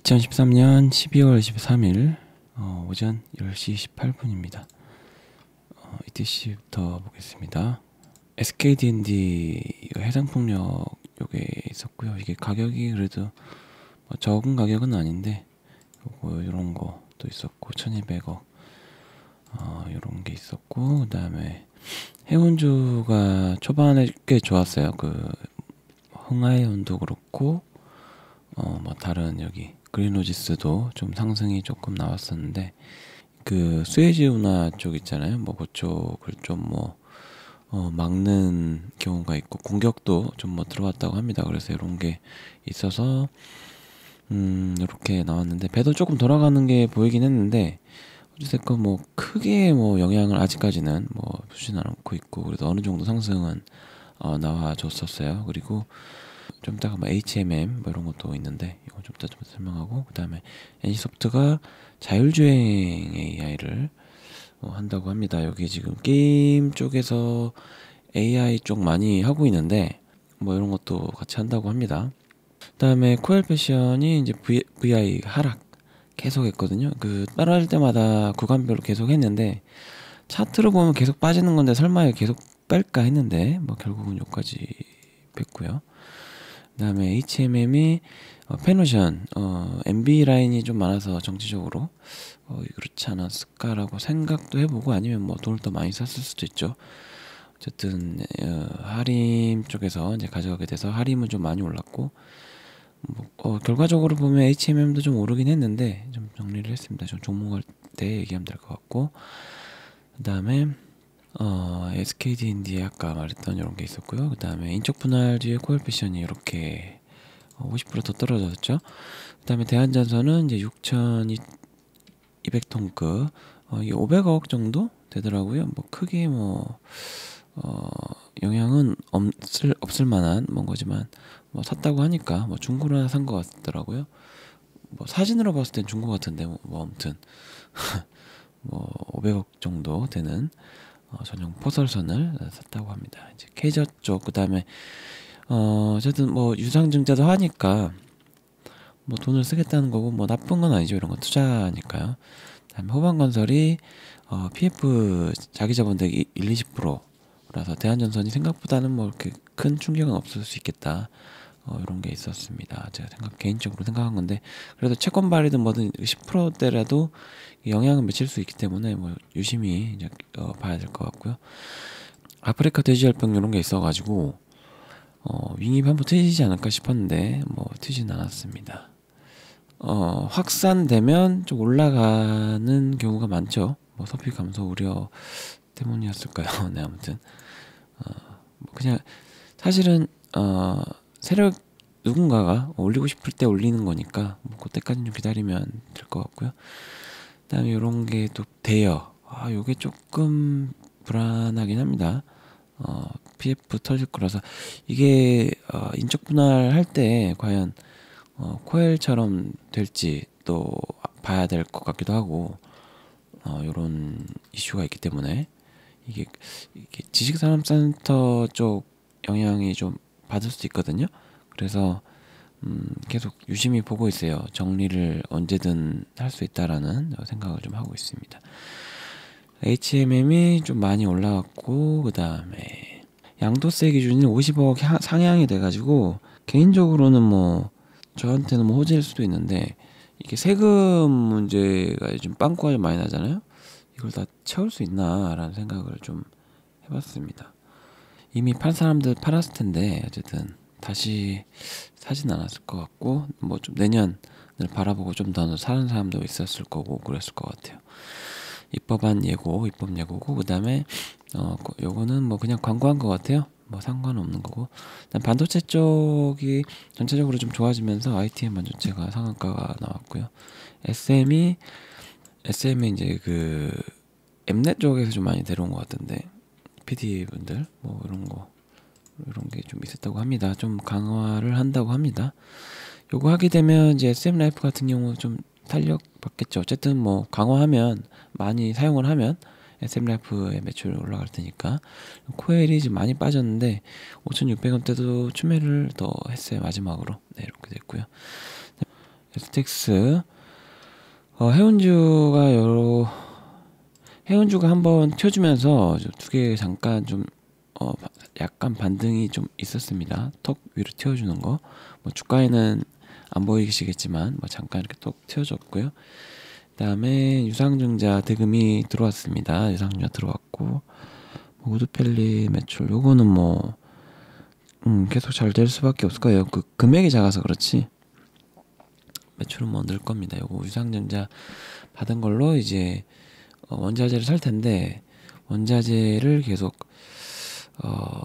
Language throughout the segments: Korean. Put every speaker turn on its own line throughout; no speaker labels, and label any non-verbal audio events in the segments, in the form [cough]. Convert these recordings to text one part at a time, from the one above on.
2013년 12월 23일 어, 오전 10시 18분입니다. 어, ETC부터 보겠습니다. SKDND 해상풍력 요게 있었고요. 이게 가격이 그래도 뭐 적은 가격은 아닌데 요거 요런 거도 있었고 1200억 어, 요런 게 있었고 그 다음에 해운주가 초반에 꽤 좋았어요. 그 흥하의 온도 그렇고 어, 뭐 다른 여기 그린로지스도 좀 상승이 조금 나왔었는데 그 스웨지 운하 쪽 있잖아요. 뭐 그쪽을 좀뭐 어, 막는 경우가 있고 공격도 좀 뭐 들어왔다고 합니다. 그래서 이런 게 있어서 음 이렇게 나왔는데 배도 조금 돌아가는 게 보이긴 했는데 어쨌건 뭐 크게 뭐 영향을 아직까지는 뭐 주진 않고 있고 그래도 어느 정도 상승은 어, 나와줬었어요. 그리고 좀 이따가 뭐 HMM 뭐 이런 것도 있는데 이건 좀 이따 좀 설명하고 그 다음에 애니소프트가 자율주행 AI를 어, 뭐 한다고 합니다. 여기 지금 게임 쪽에서 AI 쪽 많이 하고 있는데 뭐 이런 것도 같이 한다고 합니다. 그다음에 코엘 패션이 이제 v, VI 하락 계속했거든요. 그 따라할 때마다 구간별로 계속했는데 차트로 보면 계속 빠지는 건데 설마 계속 뺄까 했는데 뭐 결국은 여기까지 뺐고요. 그다음에 HMM이 어, 페노션 어, MB 라인이 좀 많아서 정치적으로 어, 그렇지 않았을까라고 생각도 해보고 아니면 뭐 돈을 더 많이 썼을 수도 있죠. 어쨌든 어, 하림 쪽에서 이제 가져가게 돼서 하림은 좀 많이 올랐고 뭐, 어, 결과적으로 보면 HMM도 좀 오르긴 했는데 좀 정리를 했습니다. 좀 종목할 때 얘기하면 될 것 같고 그 다음에 어, SKDND에 아까 말했던 이런 게 있었고요. 그 다음에 인적 분할 뒤에 코에피션이 이렇게 50%더 어, 떨어졌죠. 그 다음에 대한전선은 이제 6,200톤급, 어, 이게 500억 정도 되더라고요. 뭐 크게 뭐, 어, 영향은 없을, 없을 만한 뭔 거지만, 뭐 샀다고 하니까 뭐 중고로 하나 산것 같더라고요. 뭐 사진으로 봤을 땐 중고 같은데, 뭐, 뭐 아무튼. [laughs] 뭐 500억 정도 되는 어, 전용 포설선을 샀다고 합니다. 이제 케이저 쪽 그다음에 어, 어쨌든 뭐 유상증자도 하니까 뭐 돈을 쓰겠다는 거고 뭐 나쁜 건 아니죠 이런 건 투자니까요. 그다음에 호반건설이 어, PF 자기 자본대 1, 20%라서 대한전선이 생각보다는 뭐 이렇게 큰 충격은 없을 수 있겠다. 어, 이런 게 있었습니다. 제가 생각 개인적으로 생각한 건데 그래도 채권 발이든 뭐든 10%대라도 영향을 미칠 수 있기 때문에 뭐 유심히 이제 어, 봐야 될 것 같고요. 아프리카 돼지열병 이런 게 있어가지고 어, 윙이 한번 트이지 않을까 싶었는데 뭐 트진 않았습니다. 어, 확산되면 좀 올라가는 경우가 많죠. 뭐 서피 감소 우려 때문이었을까요? [laughs] 네 아무튼 어, 뭐 그냥 사실은 어, 세력 누군가가 올리고 싶을 때 올리는 거니까 뭐 그때까지 좀 기다리면 될 것 같고요. 그다음에 이런 게 또 대여. 아, 요게 조금 불안하긴 합니다. 어, PF 터질 거라서 이게 어, 인적 분할 할 때 과연 어, 코엘처럼 될지 또 봐야 될 것 같기도 하고 어, 이런 이슈가 있기 때문에 이게, 이게 지식산업센터 쪽 영향이 좀 받을 수 있거든요. 그래서 음, 계속 유심히 보고 있어요. 정리를 언제든 할 수 있다라는 생각을 좀 하고 있습니다. HMM이 좀 많이 올라왔고 그 다음에 양도세 기준이 50억 향, 상향이 돼가지고 개인적으로는 뭐 저한테는 뭐 호재일 수도 있는데 이게 세금 문제가 요즘 빵꾸가 좀 많이 나잖아요. 이걸 다 채울 수 있나라는 생각을 좀 해봤습니다. 이미 판 사람들 팔았을 텐데 어쨌든 다시 사진 않았을 것 같고 뭐 좀 내년을 바라보고 좀 더 사는 사람도 있었을 거고 그랬을 것 같아요. 입법안 예고, 입법 예고고 그다음에 어 그 요거는 뭐 그냥 광고한 것 같아요. 뭐 상관없는 거고 일 반도체 쪽이 전체적으로 좀 좋아지면서 ITM 반도체가 상한가가 나왔고요. SM이 SM이 이제 그 엠넷 쪽에서 좀 많이 내려온 것 같은데 PD 분들 뭐 이런 거 이런 게 좀 있었다고 합니다. 좀 강화를 한다고 합니다. 요거 하게 되면 이제 SM 라이프 같은 경우 좀 탄력 받겠죠. 어쨌든 뭐 강화하면 많이 사용을 하면 SM 라이프의 매출이 올라갈 테니까 코엘이 지 많이 빠졌는데 5,600원 대도 추매를 더 했어요 마지막으로 네, 이렇게 됐고요. 네, 스텍스 어, 해운주가 여러 해운주가 한번 튀어주면서 두 개 잠깐 좀 어, 약간 반등이 좀 있었습니다. 턱 위로 튀어주는 거. 뭐 주가에는 안 보이시겠지만 뭐 잠깐 이렇게 턱 튀어줬고요. 그다음에 유상증자 대금이 들어왔습니다. 유상증자 들어왔고 모두펠리 뭐 매출 요거는 뭐 음, 계속 잘 될 수밖에 없을 거예요. 그 금액이 작아서 그렇지. 매출은 뭐늘 겁니다. 요거 유상증자 받은 걸로 이제 어, 원자재를 살 텐데 원자재를 계속 어,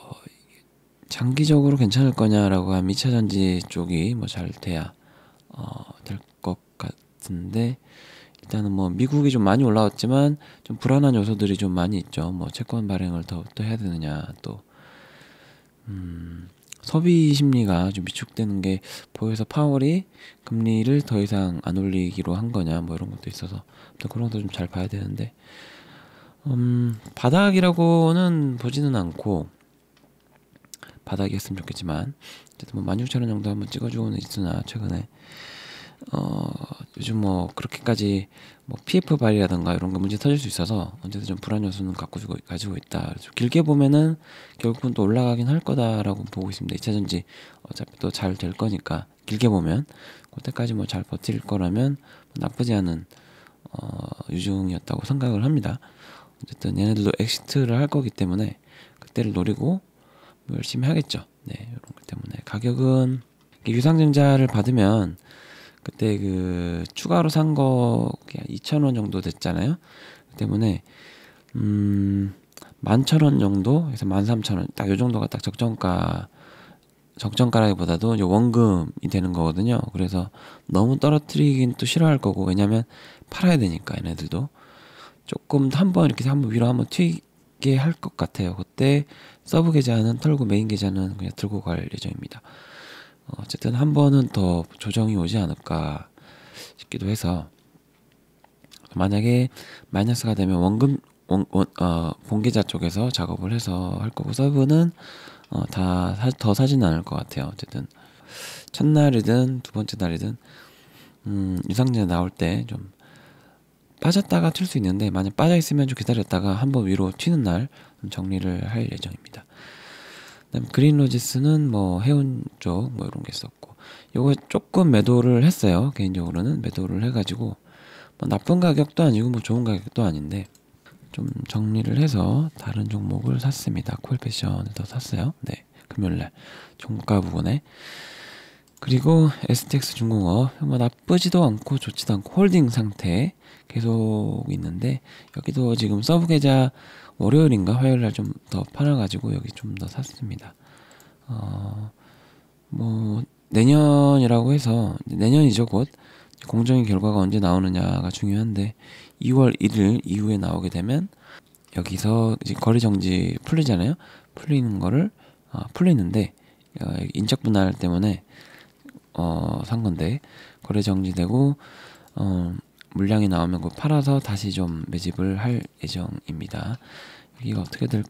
장기적으로 괜찮을 거냐라고 하면 2차 전지 쪽이 뭐 잘 돼야 어, 될 것 같은데 일단은 뭐 미국이 좀 많이 올라왔지만 좀 불안한 요소들이 좀 많이 있죠. 뭐 채권 발행을 더또 해야 되느냐 또 음. 소비 심리가 좀 위축되는 게 보여서 파월이 금리를 더 이상 안 올리기로 한 거냐 뭐 이런 것도 있어서 아무튼 그런 것도 좀 잘 봐야 되는데 음 바닥이라고는 보지는 않고 바닥이었으면 좋겠지만 어쨌든 뭐 16,000원 정도 한번 찍어주고는 있으나 최근에 어, 요즘 뭐 그렇게까지 뭐 PF 발이라든가 이런 거 문제 터질 수 있어서 언제든 좀 불안 요소는 갖고 주고, 가지고 있다. 길게 보면은 결국은 또 올라가긴 할 거다라고 보고 있습니다. 2차전지 어차피 또 잘 될 거니까 길게 보면 그때까지 뭐 잘 버틸 거라면 뭐 나쁘지 않은 어, 유종이었다고 생각을 합니다. 어쨌든 얘네들도 엑시트를 할 거기 때문에 그때를 노리고 뭐 열심히 하겠죠. 네, 이런 것 때문에 가격은 유상증자를 받으면 그때 그 추가로 산거 2,000원 정도 됐잖아요. 그 때문에 음 만천 원 정도, 그래서 만 삼천 원딱 요 정도가 딱 적정가 적정가라기보다도 이제 원금이 되는 거거든요. 그래서 너무 떨어뜨리긴 또 싫어할 거고 왜냐면 팔아야 되니까 얘네들도 조금 한번 이렇게 한번 위로 한번 튀게 할 것 같아요. 그때 서브 계좌는 털고 메인 계좌는 그냥 들고 갈 예정입니다. 어쨌든 한 번은 더 조정이 오지 않을까 싶기도 해서 만약에 마이너스가 되면 원금 원, 원, 어, 본계좌 쪽에서 작업을 해서 할 거고 서브는 어, 다더 사진 않을 것 같아요. 어쨌든 첫날이든 두 번째 날이든 음, 유상자 진 나올 때 좀 빠졌다가 튈 수 있는데 만약 빠져 있으면 좀 기다렸다가 한 번 위로 튀는 날 정리를 할 예정입니다. 그다음 그린 로지스는 뭐 해운 쪽 뭐 이런 게 있었고 요거 조금 매도를 했어요 개인적으로는 매도를 해가지고 뭐 나쁜 가격도 아니고 뭐 좋은 가격도 아닌데 좀 정리를 해서 다른 종목을 샀습니다 콜패션을 더 샀어요 네 금요일날 종가 부분에 그리고 STX 중공업 뭐 나쁘지도 않고 좋지도 않고 홀딩 상태 계속 있는데 여기도 지금 서브 계좌 월요일인가 화요일 날 좀 더 팔아가지고 여기 좀 더 샀습니다. 어뭐 내년이라고 해서 내년이죠 곧 공정의 결과가 언제 나오느냐가 중요한데 2월 1일 이후에 나오게 되면 여기서 이제 거리 정지 풀리잖아요. 풀리는 거를 어, 풀리는데 어, 인적 분할 때문에 어, 산 건데 거래 정지되고 어, 물량이 나오면 곧 팔아서 다시 좀 매집을 할 예정입니다. 이게 어떻게 될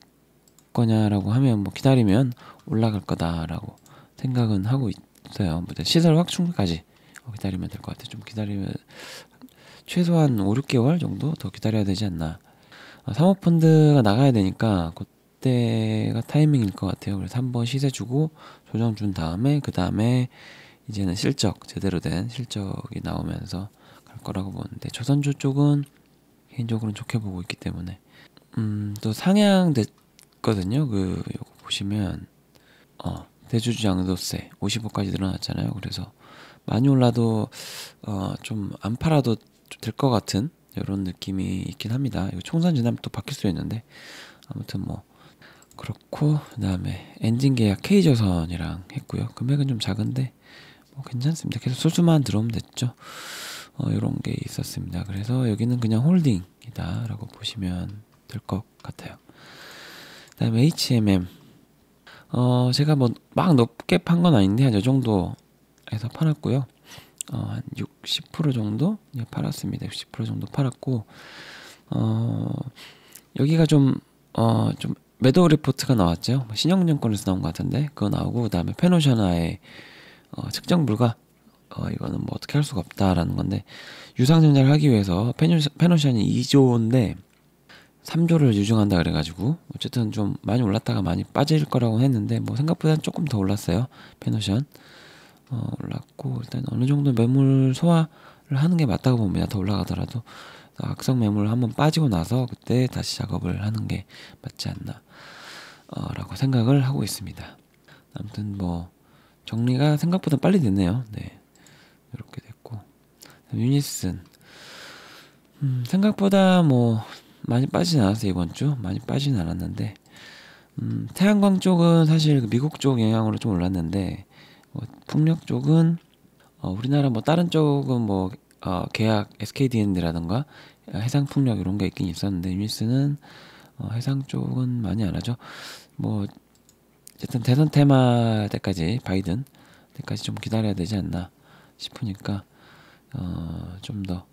거냐라고 하면 뭐 기다리면 올라갈 거다라고 생각은 하고 있어요. 근데 뭐 시설 확충까지 어, 기다리면 될 것 같아요. 좀 기다리면 최소한 5, 6개월 정도 더 기다려야 되지 않나. 어, 사모펀드가 나가야 되니까 그때가 타이밍일 것 같아요. 그래서 한번 시세 주고 조정 준 다음에 그 다음에 이제는 실적 제대로 된 실적이 나오면서 갈 거라고 보는데 조선주 쪽은 개인적으로는 좋게 보고 있기 때문에 음 또 상향됐거든요 그 보시면 어 대주주 양도세 5 5까지 늘어났잖아요 그래서 많이 올라도 어좀 안 팔아도 될 것 같은 이런 느낌이 있긴 합니다 이거 총선 지나면 또 바뀔 수 있는데 아무튼 뭐 그렇고 그다음에 엔진 계약 K조선이랑 했고요 금액은 좀 작은데 뭐 괜찮습니다. 계속 소주만 들어오면 됐죠. 어, 이런 게 있었습니다. 그래서 여기는 그냥 홀딩이다라고 보시면 될 것 같아요. 다음 HMM. 어, 제가 뭐 막 높게 판 건 아닌데 한 이 정도에서 팔았고요. 어, 한 60% 정도 예, 팔았습니다. 60% 정도 팔았고 어, 여기가 좀 어, 좀매도 리포트가 나왔죠. 신형증권에서 나온 것 같은데 그거 나오고 그다음에 페노셔나의 어, 측정 불가 어, 이거는 뭐 어떻게 할 수가 없다라는 건데 유상증자를 하기 위해서 페노시안이 2조인데 3조를 유증한다 그래가지고 어쨌든 좀 많이 올랐다가 많이 빠질 거라고 했는데 뭐 생각보다 조금 더 올랐어요 페노션 어, 올랐고 일단 어느 정도 매물 소화를 하는 게 맞다고 봅니다 더 올라가더라도 악성 매물 한번 빠지고 나서 그때 다시 작업을 하는 게 맞지 않나 어, 라고 생각을 하고 있습니다 아무튼 뭐 정리가 생각보다 빨리 됐네요. 네. 이렇게 됐고. 유니슨. 음, 생각보다 뭐, 많이 빠진 않았어요, 이번 주. 많이 빠진 않았는데. 음, 태양광 쪽은 사실 그 미국 쪽 영향으로 좀 올랐는데, 뭐, 풍력 쪽은, 어, 우리나라 뭐, 다른 쪽은 뭐, 어, 계약 SKDN이라던가, 해상 풍력 이런 게 있긴 있었는데, 유니스는, 어, 해상 쪽은 많이 안 하죠. 뭐, 어쨌든 대선 테마 때까지 바이든 때까지 좀 기다려야 되지 않나 싶으니까 어, 좀더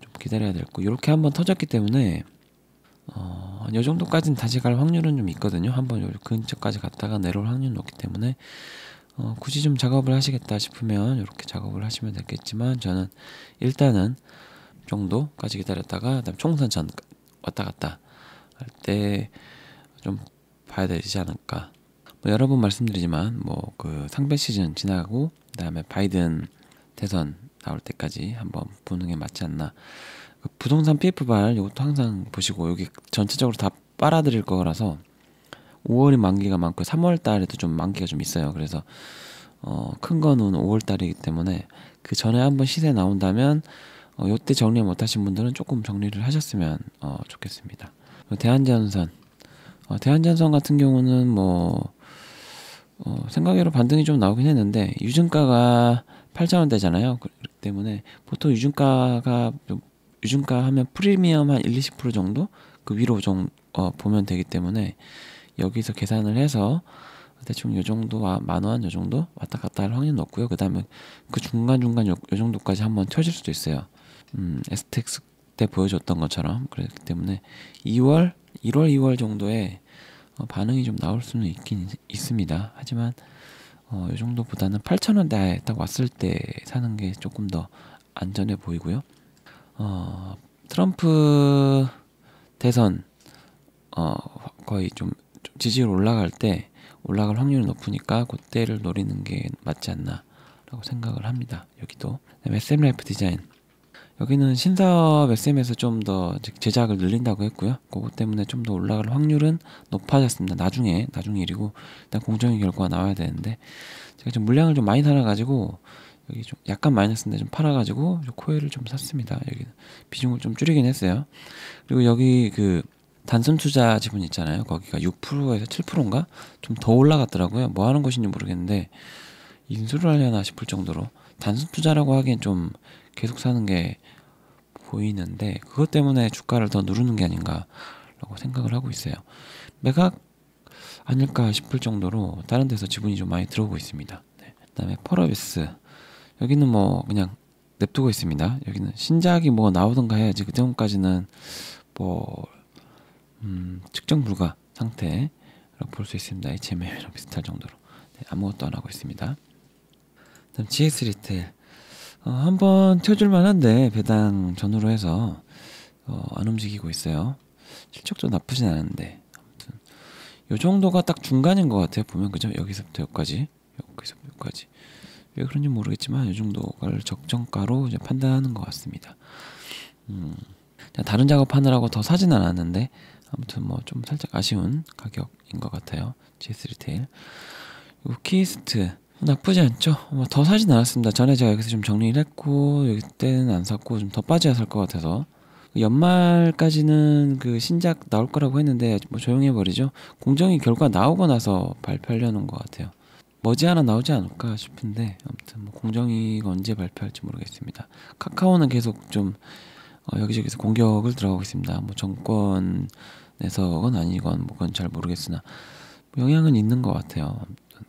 좀 기다려야 될 거. 이렇게 한번 터졌기 때문에 어, 요 정도까지는 다시 갈 확률은 좀 있거든요. 한번 요 근처까지 갔다가 내려올 확률 높기 때문에 어, 굳이 좀 작업을 하시겠다 싶으면 이렇게 작업을 하시면 되겠지만 저는 일단은 정도까지 기다렸다가 다음 총선 전 왔다 갔다 할 때 좀 봐야 되지 않을까 뭐 여러 번 말씀드리지만 뭐 그 상배 시즌 지나고 그다음에 바이든 대선 나올 때까지 한번 보는 게 맞지 않나. 그 부동산 PF 발 이것도 항상 보시고 여기 전체적으로 다 빨아들일 거라서 5월이 만기가 많고 3월 달에도 좀 만기가 좀 있어요. 그래서 어, 큰 거는 5월 달이기 때문에 그 전에 한번 시세 나온다면 어, 요때 정리 못 하신 분들은 조금 정리를 하셨으면 어, 좋겠습니다. 대한전선 어, 대한전선 같은 경우는 뭐 어, 생각외로 반등이 좀 나오긴 했는데 유증가가 8,000원대잖아요. 그렇기 때문에 보통 유증가가 유증가 하면 프리미엄 한 1, 20% 정도 그 위로 좀 어, 보면 되기 때문에 여기서 계산을 해서 대충 요 정도 아, 만원 요 정도 왔다 갔다 할 확률 높고요. 그다음에 그 중간 중간 요, 요 정도까지 한번 튀질 수도 있어요. 음, STX 때 보여줬던 것처럼 그렇기 때문에 2월, 1월, 2월 정도에 뭐 반응이 좀 나올 수는 있긴 있, 습니다 하지만 어, 이 정도보다는 8,000원대에 딱 왔을 때 사는 게 조금 더 안전해 보이고요. 어, 트럼프 대선 어, 거의 좀, 좀 지지율 올라갈 때 올라갈 확률이 높으니까 그때를 노리는 게 맞지 않나라고 생각을 합니다. 여기도 SM 라 디자인 여기는 신사업 SM에서 좀 더 제작을 늘린다고 했고요. 그것 때문에 좀 더 올라갈 확률은 높아졌습니다. 나중에, 나중 일이고, 일단 공정의 결과가 나와야 되는데, 제가 좀 물량을 좀 많이 살아가지고, 여기 좀 약간 마이너스인데 좀 팔아가지고, 코일을 좀 샀습니다. 여기 비중을 좀 줄이긴 했어요. 그리고 여기 그, 단순 투자 지분 있잖아요. 거기가 6%에서 7%인가? 좀 더 올라갔더라고요. 뭐 하는 것인지 모르겠는데, 인수를 하려나 싶을 정도로, 단순 투자라고 하기엔 좀 계속 사는 게 보이는데 그것 때문에 주가를 더 누르는 게 아닌가라고 생각을 하고 있어요. 매각 아닐까 싶을 정도로 다른 데서 지분이 좀 많이 들어오고 있습니다. 네. 그다음에 펄어비스 여기는 뭐 그냥 냅두고 있습니다. 여기는 신작이 뭐 나오던가 해야지 그때까지는 뭐 음, 측정 불가 상태라고 볼 수 있습니다. HMM이랑 비슷할 정도로 네, 아무것도 안 하고 있습니다. 다음 GS 리테일 어, 한번 튀어줄 만한데 네, 배당 전후로 해서 어, 안 움직이고 있어요. 실적도 나쁘진 않은데 아무튼 요 정도가 딱 중간인 것 같아요. 보면 그죠? 여기서부터 여기까지, 여기서부터 여기까지. 왜 그런지 모르겠지만 이 정도를 적정가로 이제 판단하는 것 같습니다. 음, 다른 작업하느라고 더 사진 않았는데 아무튼 뭐 좀 살짝 아쉬운 가격인 것 같아요. GS 리테일. 요 키스트 나쁘지 않죠. 뭐 더 사진 않았습니다. 전에 제가 여기서 좀 정리를 했고 여기 때는 안 샀고 좀 더 빠져야 살 것 같아서 그 연말까지는 그 신작 나올 거라고 했는데 뭐 조용해 버리죠. 공정이 결과 나오고 나서 발표하려는 것 같아요. 머지않아 나오지 않을까 싶은데 아무튼 뭐 공정이가 언제 발표할지 모르겠습니다. 카카오는 계속 좀 어, 여기저기서 공격을 들어가고 있습니다. 뭐 정권에서건 아니건 뭐건 잘 모르겠으나 영향은 있는 것 같아요.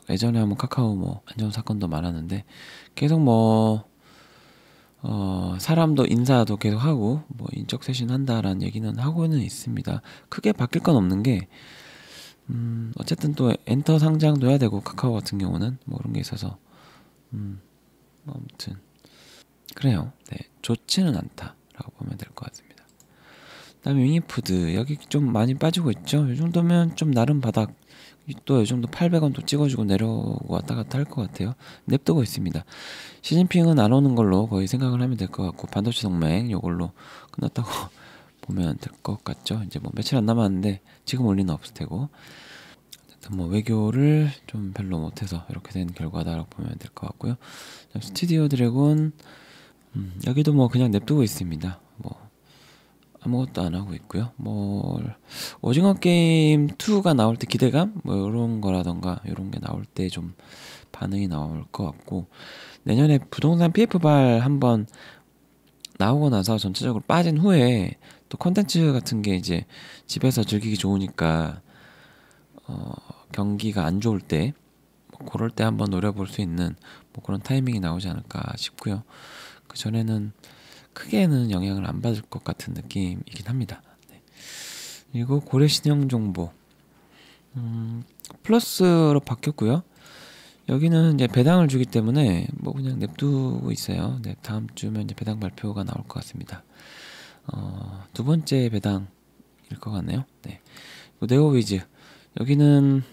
예전에 한번 카카오 뭐안 좋은 사건도 많았는데 계속 뭐 어, 사람도 인사도 계속 하고 뭐 인적 쇄신한다라는 얘기는 하고는 있습니다. 크게 바뀔 건 없는 게 음, 어쨌든 또 엔터 상장도 해야 되고 카카오 같은 경우는 뭐 그런 게 있어서 음, 뭐 아무튼 그래요. 네, 좋지는 않다라고 보면 될 것 같습니다. 그다음에 윙니푸드 여기 좀 많이 빠지고 있죠. 이 정도면 좀 나름 바닥 또 요즘도 800원 또 찍어주고 내려오고 왔다 갔다 할 것 같아요. 냅두고 있습니다. 시진핑은 안 오는 걸로 거의 생각을 하면 될 것 같고 반도체 동맹 요걸로 끝났다고 [laughs] 보면 될 것 같죠. 이제 뭐 며칠 안 남았는데 지금 올 리는 없을 테고 뭐 외교를 좀 별로 못해서 이렇게 된 결과다라고 보면 될 것 같고요. 스튜디오 드래곤 음, 여기도 뭐 그냥 냅두고 있습니다. 아무것도 안 하고 있고요. 뭐 오징어 게임 2가 나올 때 기대감 뭐 이런 거라던가 이런 게 나올 때 좀 반응이 나올 것 같고 내년에 부동산 PF발 한번 나오고 나서 전체적으로 빠진 후에 또 컨텐츠 같은 게 이제 집에서 즐기기 좋으니까 어, 경기가 안 좋을 때뭐 그럴 때 한번 노려볼 수 있는 뭐 그런 타이밍이 나오지 않을까 싶고요. 그 전에는 크게는 영향을 안 받을 것 같은 느낌이긴 합니다. 네. 그리고 고래 신형 정보 음, 플러스로 바뀌었고요. 여기는 이제 배당을 주기 때문에 뭐 그냥 냅두고 있어요. 네, 다음 주면 이제 배당 발표가 나올 것 같습니다. 어, 두 번째 배당일 것 같네요. 네. 네오위즈 여기는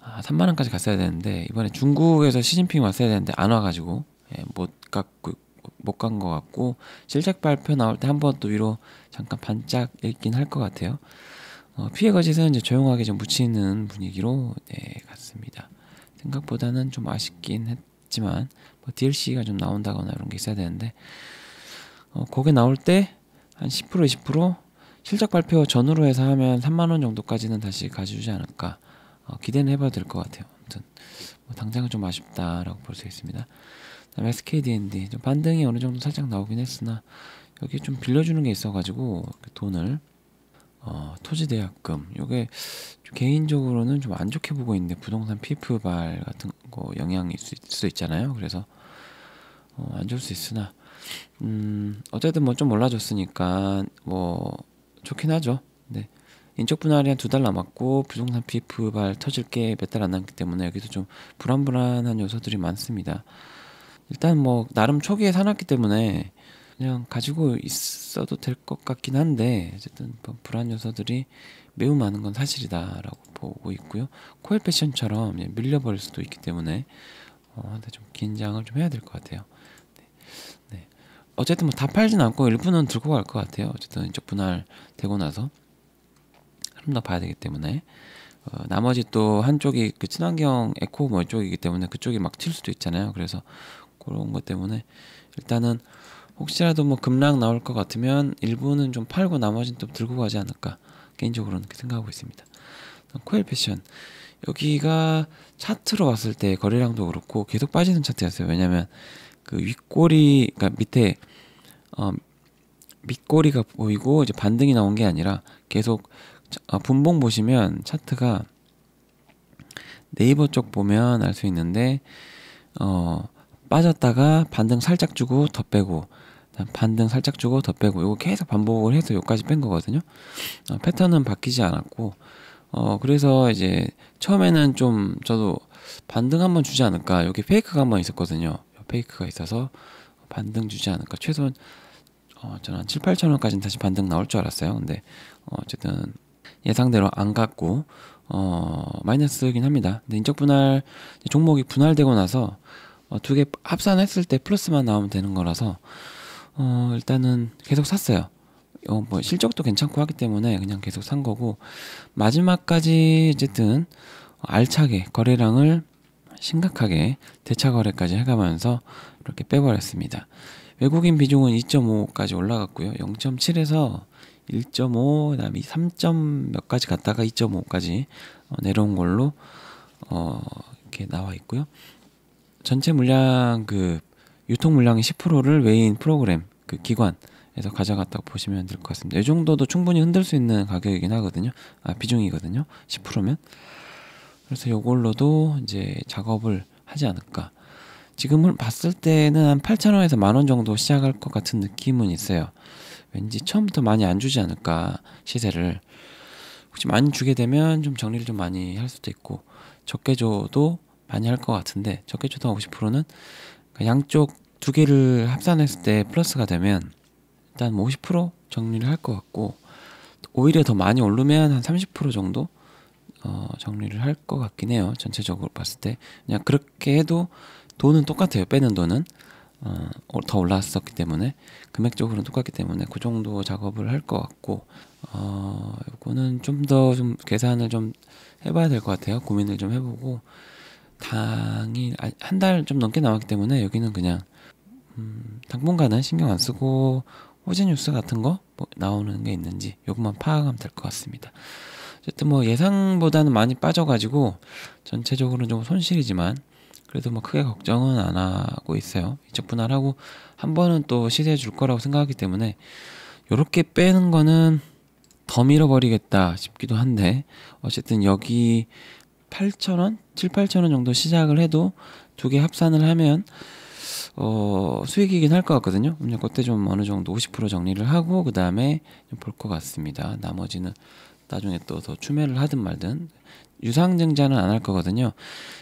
아, 3만 원까지 갔어야 되는데 이번에 중국에서 시진핑 왔어야 되는데 안 와가지고 예, 못 갖고 못간것 같고 실적 발표 나올 때 한 번 또 위로 잠깐 반짝 읽긴 할 것 같아요. 어, 피해 거짓은 이제 조용하게 좀 묻히는 분위기로 네, 갔습니다. 생각보다는 좀 아쉽긴 했지만 뭐 DLC가 좀 나온다거나 이런 게 있어야 되는데 어, 거기 나올 때 한 10% 20% 실적 발표 전후로 해서 하면 3만 원 정도까지는 다시 가져주지 않을까 어, 기대는 해봐도 될 것 같아요. 아무튼 뭐 당장은 좀 아쉽다라고 볼 수 있습니다. 그다음에 SKDND 좀 반등이 어느 정도 살짝 나오긴 했으나 여기 좀 빌려주는 게 있어가지고 그 돈을 어, 토지대학금 요게 개인적으로는 좀 안 좋게 보고 있는데 부동산 피프발 같은 거 영향이 있을 수 있잖아요 그래서 어, 안 좋을 수 있으나 음 어쨌든 뭐 좀 올라줬으니까 뭐 좋긴 하죠 근데 인적 분할이 한 두 달 남았고 부동산 피프발 터질 게 몇 달 안 남기 때문에 여기서 좀 불안불안한 요소들이 많습니다 일단 뭐 나름 초기에 사놨기 때문에 그냥 가지고 있어도 될 것 같긴 한데 어쨌든 뭐 불안 요소들이 매우 많은 건 사실이다라고 보고 있고요. 코일 패션처럼 밀려버릴 수도 있기 때문에 어, 좀 긴장을 좀 해야 될 것 같아요. 네. 네. 어쨌든 뭐 다 팔진 않고 일부는 들고 갈 것 같아요. 어쨌든 이제 분할되고 나서 좀더 봐야 되기 때문에 어, 나머지 또 한쪽이 그 친환경 에코 뭐 이쪽이기 때문에 그쪽이 막 튈 수도 있잖아요. 그래서 그런 것 때문에 일단은 혹시라도 뭐 급락 나올 것 같으면 일부는 좀 팔고 나머지는 또 들고 가지 않을까 개인적으로는 그렇게 생각하고 있습니다. 코일 패션 여기가 차트로 봤을 때 거래량도 그렇고 계속 빠지는 차트였어요. 왜냐하면 그 윗꼬리 그러니까 밑에 어, 밑꼬리가 보이고 이제 반등이 나온 게 아니라 계속 아, 분봉 보시면 차트가 네이버 쪽 보면 알 수 있는데 어 빠졌다가 반등 살짝 주고 더 빼고 반등 살짝 주고 더 빼고 이거 계속 반복을 해서 여기까지 뺀 거거든요. 어, 패턴은 바뀌지 않았고 어 그래서 이제 처음에는 좀 저도 반등 한번 주지 않을까 여기 페이크가 한번 있었거든요. 페이크가 있어서 반등 주지 않을까 최소한 어, 저는 한 7, 8천 원까지는 다시 반등 나올 줄 알았어요. 근데 어, 어쨌든 어 예상대로 안 갔고 어 마이너스긴 합니다. 근데 인적 분할 종목이 분할되고 나서 어, 두 개 합산했을 때 플러스만 나오면 되는 거라서 어, 일단은 계속 샀어요. 어, 뭐 실적도 괜찮고 하기 때문에 그냥 계속 산 거고 마지막까지 어쨌든 알차게 거래량을 심각하게 대차 거래까지 해가면서 이렇게 빼버렸습니다. 외국인 비중은 2.5까지 올라갔고요. 0.7에서 1.5, 그다음에 3. 몇까지 갔다가 2.5까지 어, 내려온 걸로 어, 이렇게 나와 있고요. 전체 물량 그 유통 물량의 10%를 외인 프로그램 그 기관에서 가져갔다고 보시면 될 것 같습니다. 이 정도도 충분히 흔들 수 있는 가격이긴 하거든요. 아, 비중이거든요. 10%면. 그래서 이걸로도 이제 작업을 하지 않을까. 지금은 봤을 때는 한8 0원에서만 원 정도 시작할 것 같은 느낌은 있어요. 왠지 처음부터 많이 안 주지 않을까 시세를. 혹시 많이 주게 되면 좀 정리를 좀 많이 할 수도 있고 적게 줘도 많이 할 것 같은데 적게 주던 50%는 그러니까 양쪽 두 개를 합산했을 때 플러스가 되면 일단 뭐50% 정리를 할 것 같고 오히려 더 많이 오르면 한 30% 정도 어, 정리를 할 것 같긴 해요. 전체적으로 봤을 때 그냥 그렇게 해도 돈은 똑같아요. 빼는 돈은 어, 어 더 올라왔었기 때문에 금액적으로는 똑같기 때문에 그 정도 작업을 할 것 같고 어, 이거는 좀 더좀 좀 계산을 좀 해봐야 될 것 같아요. 고민을 좀 해보고 당이 아, 한달 좀 넘게 나왔기 때문에 여기는 그냥 음, 당분간은 신경 안 쓰고 호재 뉴스 같은 거뭐 나오는 게 있는지 요것만 파악하면 될 것 같습니다. 어쨌든 뭐 예상보다는 많이 빠져가지고 전체적으로는 좀 손실이지만 그래도 뭐 크게 걱정은 안 하고 있어요. 이쪽 분할하고 한 번은 또 시세해 줄 거라고 생각하기 때문에 요렇게 빼는 거는 더 밀어버리겠다 싶기도 한데 어쨌든 여기 8,000원, 7, 8,000원 정도 시작을 해도 두 개 합산을 하면 어, 수익이긴 할 것 같거든요. 그냥 그때 좀 어느 정도 50% 정리를 하고 그 다음에 볼 것 같습니다. 나머지는 나중에 또더 추매를 하든 말든 유상증자는 안 할 거거든요.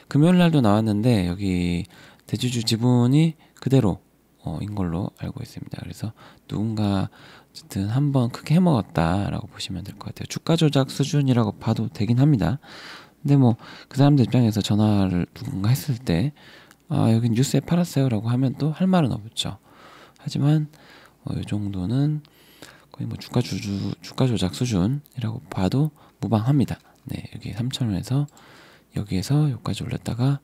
금요일 날도 나왔는데 여기 대주주 지분이 그대로 어인 걸로 알고 있습니다. 그래서 누군가 어쨌든 한번 크게 해먹었다라고 보시면 될 것 같아요. 주가 조작 수준이라고 봐도 되긴 합니다. 근데 뭐 그 사람들 입장에서 전화를 누군가 했을 때 아, 여기 뉴스에 팔았어요라고 하면 또 할 말은 없죠. 하지만 어, 이 정도는 거의 뭐 주가 주주 주가 조작 수준이라고 봐도 무방합니다. 네, 여기 3 0원에서 여기에서 여기까지 올렸다가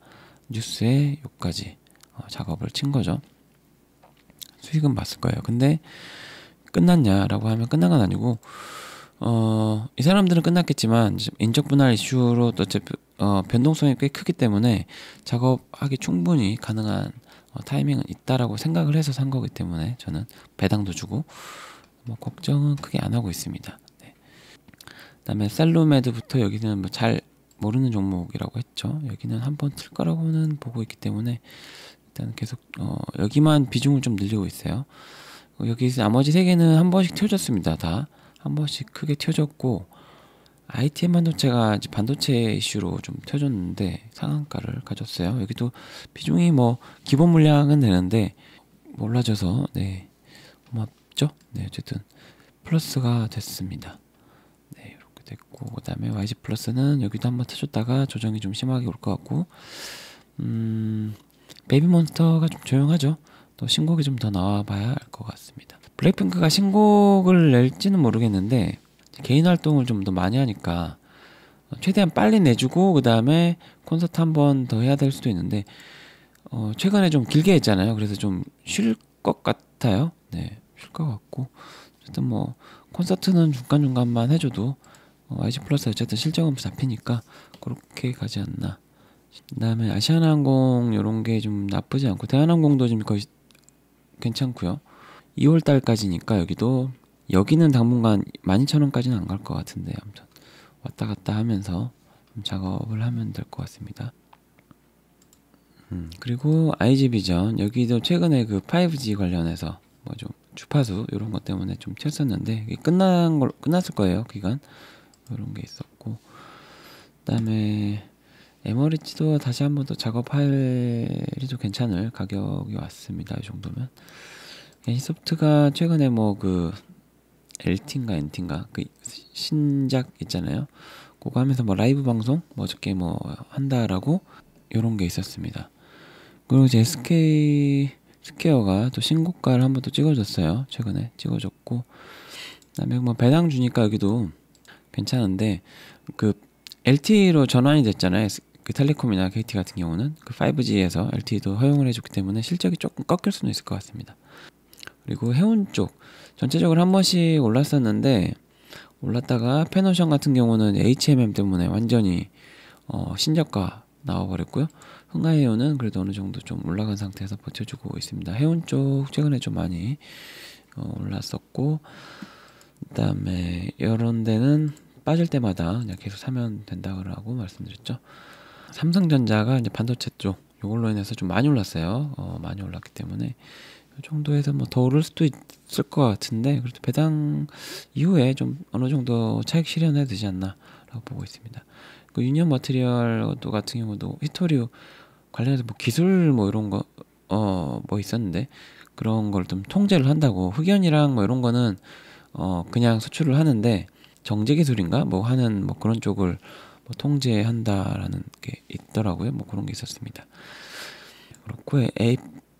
뉴스에 여기까지 어, 작업을 친 거죠. 수익은 봤을 거예요. 근데 끝났냐라고 하면 끝난 건 아니고 어, 이 사람들은 끝났겠지만 인적 분할 이슈로 또 어, 변동성이 꽤 크기 때문에 작업하기 충분히 가능한 어, 타이밍은 있다라고 생각을 해서 산 거기 때문에 저는 배당도 주고 뭐 걱정은 크게 안 하고 있습니다. 네. 그다음에 셀로메드부터 여기는 뭐 잘 모르는 종목이라고 했죠. 여기는 한번 틀 거라고는 보고 있기 때문에 일단 계속 어, 여기만 비중을 좀 늘리고 있어요. 여기 나머지 세 개는 한 번씩 틀어졌습니다. 다. 한 번씩 크게 튀어졌고 ITM 반도체가 반도체 이슈로 좀 튀어졌는데 상한가를 가졌어요. 여기도 비중이 뭐 기본 물량은 되는데 몰라져서 네 고맙죠. 네 어쨌든 플러스가 됐습니다. 네 이렇게 됐고 그다음에 YG 플러스는 여기도 한 번 터졌다가 조정이 좀 심하게 올 것 같고 음 베이비몬스터가 좀 조용하죠. 또 신곡이 좀 더 나와봐야 알 것 같습니다. 블랙핑크가 신곡을 낼지는 모르겠는데 개인 활동을 좀 더 많이 하니까 최대한 빨리 내주고 그 다음에 콘서트 한 번 더 해야 될 수도 있는데 어, 최근에 좀 길게 했잖아요. 그래서 좀 쉴 것 같아요. 네, 쉴 것 같고 어쨌든 뭐 콘서트는 중간 중간만 해줘도 어, YG 플러스 어쨌든 실적은 잡히니까 그렇게 가지 않나. 그다음에 아시아나항공 이런 게 좀 나쁘지 않고 대한항공도 지금 거의 괜찮고요. 2월 달까지니까 여기도 여기는 당분간 12,000원까지는 안 갈 것 같은데 아무튼 왔다 갔다 하면서 작업을 하면 될 것 같습니다. 음, 그리고 IG비전 여기도 최근에 그 5G 관련해서 뭐 좀 주파수 이런 것 때문에 좀쳤었는데 이게 끝난 걸 끝났을 거예요 기간 이런 게 있었고 그다음에 에머리치도 다시 한 번 더 작업할 일도 괜찮을 가격이 왔습니다 이 정도면 애니소프트가 최근에 뭐 그엘틴가엔틴가그 그 신작 있잖아요. 그거 하면서 뭐 라이브 방송 뭐 어저께 뭐 한다라고 이런 게 있었습니다. 그리고 이제 SK 스퀘어가 또 신곡가를 한 번 또 찍어줬어요. 최근에 찍어줬고 그다음에 뭐 배당 주니까 여기도 괜찮은데 그 LTE로 전환이 됐잖아요. 그 텔레콤이나 KT 같은 경우는 그 5G에서 LTE도 허용을 해줬기 때문에 실적이 조금 꺾일 수는 있을 것 같습니다. 그리고 해운 쪽 전체적으로 한 번씩 올랐었는데 올랐다가 페노션 같은 경우는 HMM 때문에 완전히 어, 신작과 나와버렸고요. 흥하해운은 그래도 어느 정도 좀 올라간 상태에서 버텨주고 있습니다. 해운 쪽 최근에 좀 많이 어, 올랐었고 그다음에 이런 데는 빠질 때마다 그냥 계속 사면 된다고 말씀드렸죠. 삼성전자가 이제 반도체 쪽 이걸로 인해서 좀 많이 올랐어요. 어, 많이 올랐기 때문에 그 정도에서 뭐 더 오를 수도 있을 것 같은데 그래도 배당 이후에 좀 어느 정도 차익 실현해야 되지 않나라고 보고 있습니다. 그 유니언 마트리얼 도 같은 경우도 히토리오 관련해서 뭐 기술 뭐 이런 거 어 뭐 있었는데 그런 걸 좀 통제를 한다고 흑연이랑 뭐 이런 거는 어 그냥 수출을 하는데 정제 기술인가 뭐 하는 뭐 그런 쪽을 뭐 통제한다라는 게 있더라고요. 뭐 그런 게 있었습니다. 그렇고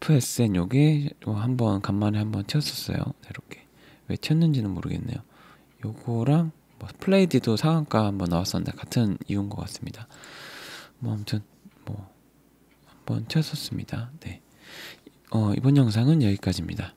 FSN 요게 한 번 간만에 한번 튀었었어요. 이렇게 왜튀는지는 모르겠네요. 요거랑 뭐 플레이디도 상한가 한번 나왔었는데 같은 이유인 것 같습니다. 뭐 아무튼 뭐 한번 튀었습니다 네. 어, 이번 영상은 여기까지입니다.